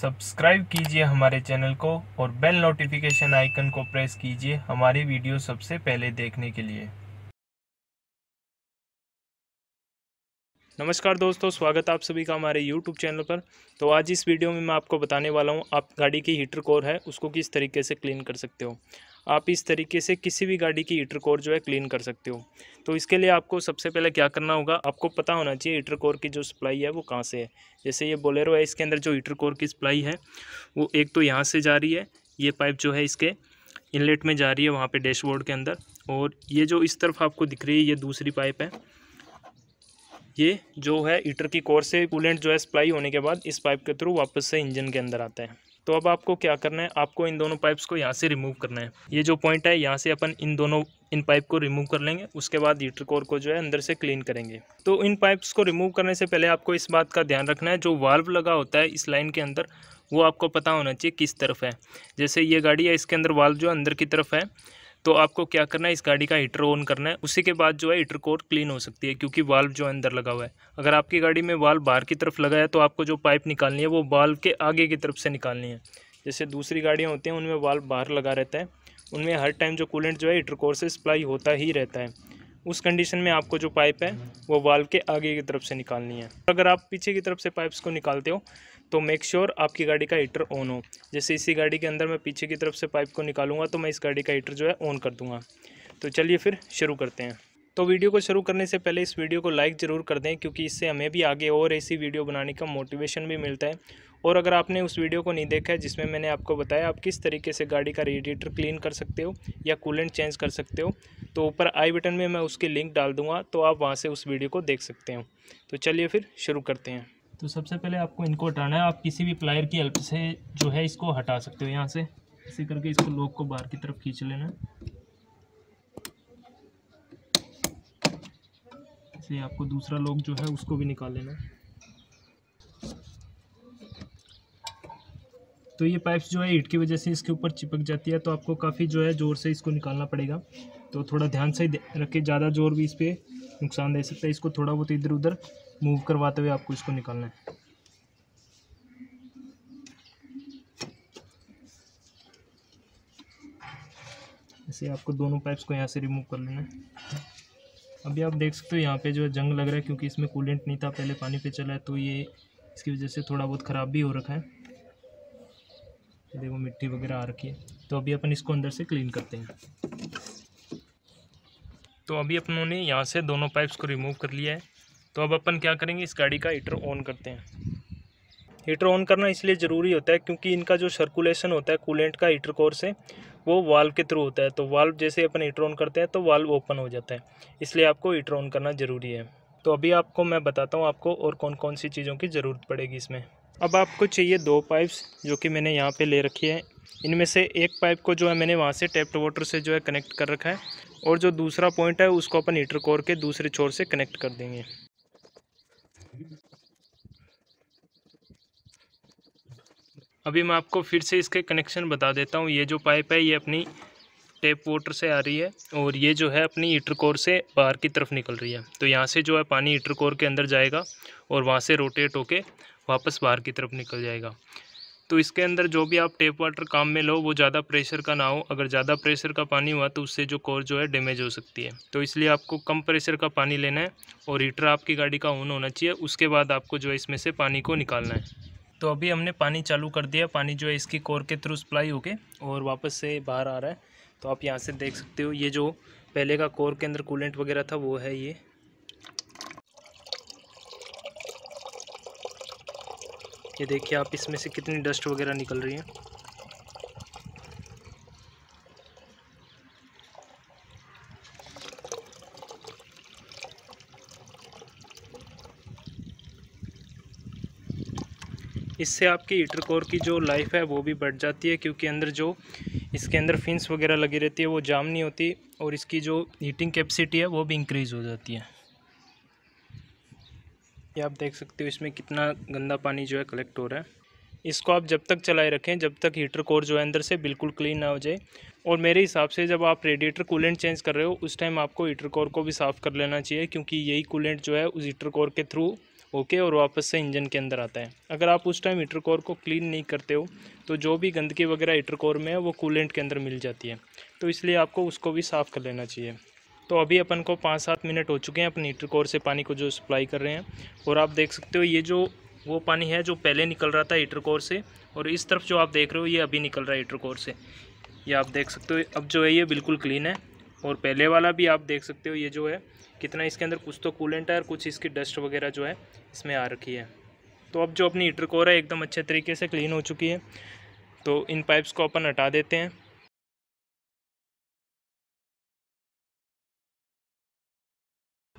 subscribe कीजिए हमारे channel को और बेल नोटिफिकेशन आइकन को प्रेस कीजिए हमारी वीडियो सबसे पहले देखने के लिए नमस्कार दोस्तों स्वागत आप सभी का हमारे YouTube चैनल पर तो आज इस वीडियो में मैं आपको बताने वाला हूँ आप गाड़ी की हीटर कोर है उसको किस तरीके से क्लीन कर सकते हो आप इस तरीके से किसी भी गाड़ी की ईटर कोर जो है क्लीन कर सकते हो तो इसके लिए आपको सबसे पहले क्या करना होगा आपको पता होना चाहिए ईटर कोर की जो सप्लाई है वो कहाँ से है जैसे ये बोलेरो है इसके अंदर जो हीटर कोर की सप्लाई है वो एक तो यहाँ से जा रही है ये पाइप जो है इसके इनलेट में जा रही है वहाँ पर डैशबोर्ड के अंदर और ये जो इस तरफ आपको दिख रही है ये दूसरी पाइप है ये जो है ईटर की कोर से कूलेंट जो है सप्लाई होने के बाद इस पाइप के थ्रू वापस से इंजन के अंदर आता है तो अब आपको क्या करना है आपको इन दोनों पाइप्स को यहाँ से रिमूव करना है ये जो पॉइंट है यहाँ से अपन इन दोनों इन पाइप को रिमूव कर लेंगे उसके बाद हीटर कोर को जो है अंदर से क्लीन करेंगे तो इन पाइप्स को रिमूव करने से पहले आपको इस बात का ध्यान रखना है जो वाल्व लगा होता है इस लाइन के अंदर वो आपको पता होना चाहिए किस तरफ है जैसे ये गाड़ी है इसके अंदर वाल्व जो अंदर की तरफ है तो आपको क्या करना है इस गाड़ी का हीटर ऑन करना है उसी के बाद जो है हीटर कोर क्लीन हो सकती है क्योंकि वाल्व जो अंदर लगा हुआ है अगर आपकी गाड़ी में वाल्व बाहर की तरफ लगा है तो आपको जो पाइप निकालनी है वो वाल्व के आगे की तरफ से निकालनी है जैसे दूसरी गाड़ियाँ होती हैं उनमें वाल्व बाहर लगा रहता है उनमें हर टाइम जो कूलेंट जो है हीटर कोर से सप्लाई होता ही रहता है उस कंडीशन में आपको जो पाइप है वो वाल्व के आगे की तरफ से निकालनी है अगर आप पीछे की तरफ से पाइप्स को निकालते हो तो मेक श्योर sure आपकी गाड़ी का हीटर ऑन हो जैसे इसी गाड़ी के अंदर मैं पीछे की तरफ से पाइप को निकालूंगा तो मैं इस गाड़ी का हीटर जो है ऑन कर दूंगा तो चलिए फिर शुरू करते हैं तो वीडियो को शुरू करने से पहले इस वीडियो को लाइक ज़रूर कर दें क्योंकि इससे हमें भी आगे और ऐसी वीडियो बनाने का मोटिवेशन भी मिलता है और अगर आपने उस वीडियो को नहीं देखा है जिसमें मैंने आपको बताया आप किस तरीके से गाड़ी का रेडिएटर क्लीन कर सकते हो या कूलेंट चेंज कर सकते हो तो ऊपर आई बटन में मैं उसकी लिंक डाल दूंगा तो आप वहाँ से उस वीडियो को देख सकते हो तो चलिए फिर शुरू करते हैं तो सबसे पहले आपको इनको हटाना है आप किसी भी प्लायर की हेल्प से जो है इसको हटा सकते हो यहाँ से इसी करके इसको लोक को बाहर की तरफ खींच लेना इसे आपको दूसरा लोक जो है उसको भी निकाल लेना तो ये पाइप्स जो है हीट की वजह से इसके ऊपर चिपक जाती है तो आपको काफ़ी जो है ज़ोर से इसको निकालना पड़ेगा तो थोड़ा ध्यान से रखें ज़्यादा ज़ोर भी इस पर नुकसान दे सकता है इसको थोड़ा बहुत इधर उधर मूव करवाते हुए आपको इसको निकालना है ऐसे आपको दोनों पाइप्स को यहाँ से रिमूव कर लेना है अभी आप देख सकते हो यहाँ पे जो है जंग लग रहा है क्योंकि इसमें कूलेंट नहीं था पहले पानी पे चला है तो ये इसकी वजह से थोड़ा बहुत ख़राब भी हो रखा है देखो मिट्टी वगैरह आ रखी है तो अभी अपन इसको अंदर से क्लीन करते हैं तो अभी अपनों ने यहाँ से दोनों पाइप्स को रिमूव कर लिया है तो अब अपन क्या करेंगे इस गाड़ी का हीटर ऑन करते हैं हीटर ऑन करना इसलिए ज़रूरी होता है क्योंकि इनका जो सर्कुलेशन होता है कूलेंट का हीटर कोर से वो वाल्व के थ्रू होता है तो वाल्व जैसे अपन हीटर ऑन करते हैं तो वाल्व ओपन हो जाता है इसलिए आपको हीटर ऑन करना ज़रूरी है तो अभी आपको मैं बताता हूँ आपको और कौन कौन सी चीज़ों की ज़रूरत पड़ेगी इसमें अब आपको चाहिए दो पाइप्स जो कि मैंने यहाँ पर ले रखी है इनमें से एक पाइप को जो है मैंने वहाँ से टैप्ड वाटर से जो है कनेक्ट कर रखा है और जो दूसरा पॉइंट है उसको अपन हीटर कोर के दूसरे छोर से कनेक्ट कर देंगे अभी मैं आपको फिर से इसके कनेक्शन बता देता हूँ ये जो पाइप है ये अपनी टेप वाटर से आ रही है और ये जो है अपनी हीटर कोर से बाहर की तरफ निकल रही है तो यहाँ से जो है पानी हीटर कोर के अंदर जाएगा और वहाँ से रोटेट होके वापस बाहर की तरफ निकल जाएगा तो इसके अंदर जो भी आप टेप वाटर काम में लो वो ज़्यादा प्रेशर का ना हो अगर ज़्यादा प्रेशर का पानी हुआ तो उससे जो कोर जो है डैमेज हो सकती है तो इसलिए आपको कम प्रेशर का पानी लेना है और हीटर आपकी गाड़ी का ऑन होना चाहिए उसके बाद आपको जो है इसमें से पानी को निकालना है तो अभी हमने पानी चालू कर दिया पानी जो है इसकी कोर के थ्रू सप्लाई होके और वापस से बाहर आ रहा है तो आप यहाँ से देख सकते हो ये जो पहले का कोर के अंदर कूलेंट वगैरह था वो है ये ये देखिए आप इसमें से कितनी डस्ट वगैरह निकल रही है इससे आपकी हीटर कोर की जो लाइफ है वो भी बढ़ जाती है क्योंकि अंदर जो इसके अंदर फिंस वगैरह लगी रहती है वो जाम नहीं होती और इसकी जो हीटिंग कैपेसिटी है वो भी इंक्रीज़ हो जाती है ये आप देख सकते हो इसमें कितना गंदा पानी जो है कलेक्ट हो रहा है इसको आप जब तक चलाए रखें जब तक हीटर कोर जो है अंदर से बिल्कुल क्लीन ना हो जाए और मेरे हिसाब से जब आप रेडिएटर कूलेंट चेंज कर रहे हो उस टाइम आपको हीटर कोर को भी साफ़ कर लेना चाहिए क्योंकि यही कूलेंट जो है उस हीटर कोर के थ्रू होके और वापस से इंजन के अंदर आता है अगर आप उस टाइम हीटर कोर को क्लीन नहीं करते हो तो जो भी गंदगी वगैरह हीटर कोर में है वो कूलेंट के अंदर मिल जाती है तो इसलिए आपको उसको भी साफ़ कर लेना चाहिए तो अभी अपन को पाँच सात मिनट हो चुके हैं अपन हीटर कोर से पानी को जो सप्लाई कर रहे हैं और आप देख सकते हो ये जो वो पानी है जो पहले निकल रहा था हीटर कोर से और इस तरफ जो आप देख रहे हो ये अभी निकल रहा है हीटर कोर से ये आप देख सकते हो अब जो है ये बिल्कुल क्लीन है और पहले वाला भी आप देख सकते हो ये जो है कितना इसके अंदर कुछ तो कूलेंट है और कुछ इसकी डस्ट वगैरह जो है इसमें आ रखी है तो अब जो अपनी हीटर कोर है एकदम अच्छे तरीके से क्लीन हो चुकी है तो इन पाइप्स को अपन हटा देते हैं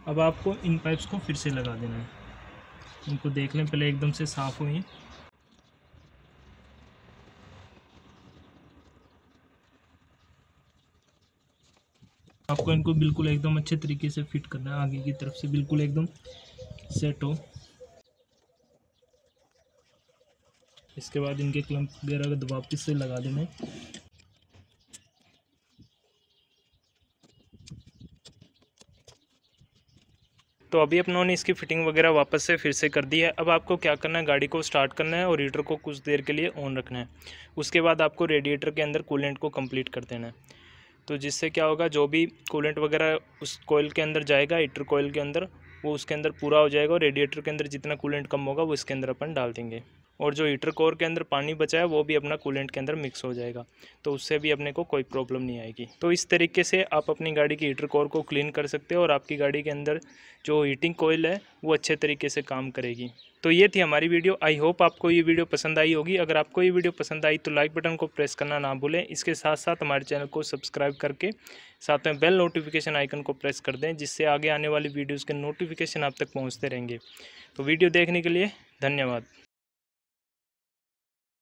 अब आपको इन पाइप्स को फिर से लगा देना है इनको देख लें पहले एकदम से साफ़ हुई आपको इनको बिल्कुल एकदम अच्छे तरीके से फिट करना है आगे की तरफ से बिल्कुल एकदम सेट हो इसके बाद इनके क्लम्प वगैरह का दबाव से लगा देना है तो अभी अपनों ने इसकी फिटिंग वगैरह वापस से फिर से कर दी है अब आपको क्या करना है गाड़ी को स्टार्ट करना है और हीटर को कुछ देर के लिए ऑन रखना है उसके बाद आपको रेडिएटर के अंदर कूलेंट को कंप्लीट कर देना है तो जिससे क्या होगा जो भी कूलेंट वगैरह उस कोयल के अंदर जाएगा हीटर कोयल के अंदर वो उसके अंदर पूरा हो जाएगा और रेडिएटर के अंदर जितना कूलेंट कम होगा वो इसके अंदर अपन डाल देंगे और जो हीटर कोर के अंदर पानी बचा है वो भी अपना कूलेंट के अंदर मिक्स हो जाएगा तो उससे भी अपने को कोई प्रॉब्लम नहीं आएगी तो इस तरीके से आप अपनी गाड़ी की हीटर कोर को क्लीन कर सकते हो और आपकी गाड़ी के अंदर जो हीटिंग कोयल है वो अच्छे तरीके से काम करेगी तो ये थी हमारी वीडियो आई होप आपको ये वीडियो पसंद आई होगी अगर आपको ये वीडियो पसंद आई तो लाइक बटन को प्रेस करना ना भूलें इसके साथ साथ हमारे चैनल को सब्सक्राइब करके साथ में बेल नोटिफिकेशन आइकन को प्रेस कर दें जिससे आगे आने वाली वीडियोज़ के नोटिफिकेशन आप तक पहुँचते रहेंगे तो वीडियो देखने के लिए धन्यवाद